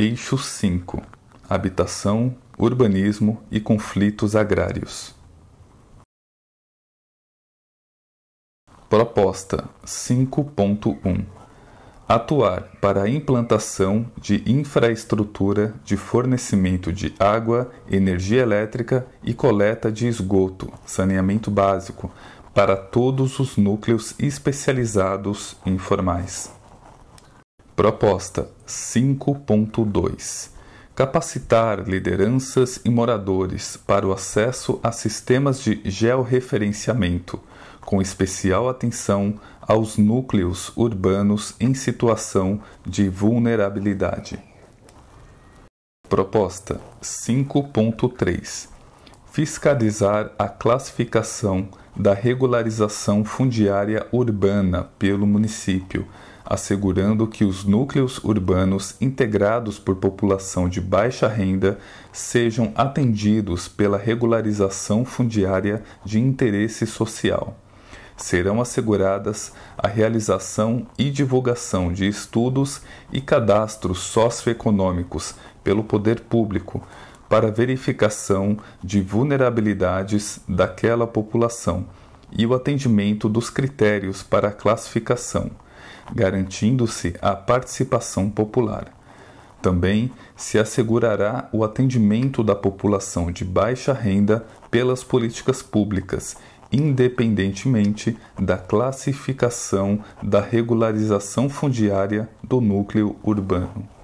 Eixo 5 Habitação, Urbanismo e Conflitos Agrários. Proposta 5.1 Atuar para a implantação de infraestrutura de fornecimento de água, energia elétrica e coleta de esgoto, saneamento básico, para todos os núcleos especializados informais. Proposta 5.2 Capacitar lideranças e moradores para o acesso a sistemas de georreferenciamento, com especial atenção aos núcleos urbanos em situação de vulnerabilidade. Proposta 5.3 fiscalizar a classificação da regularização fundiária urbana pelo município, assegurando que os núcleos urbanos integrados por população de baixa renda sejam atendidos pela regularização fundiária de interesse social. Serão asseguradas a realização e divulgação de estudos e cadastros socioeconômicos pelo poder público, para verificação de vulnerabilidades daquela população e o atendimento dos critérios para a classificação, garantindo-se a participação popular. Também se assegurará o atendimento da população de baixa renda pelas políticas públicas, independentemente da classificação da regularização fundiária do núcleo urbano.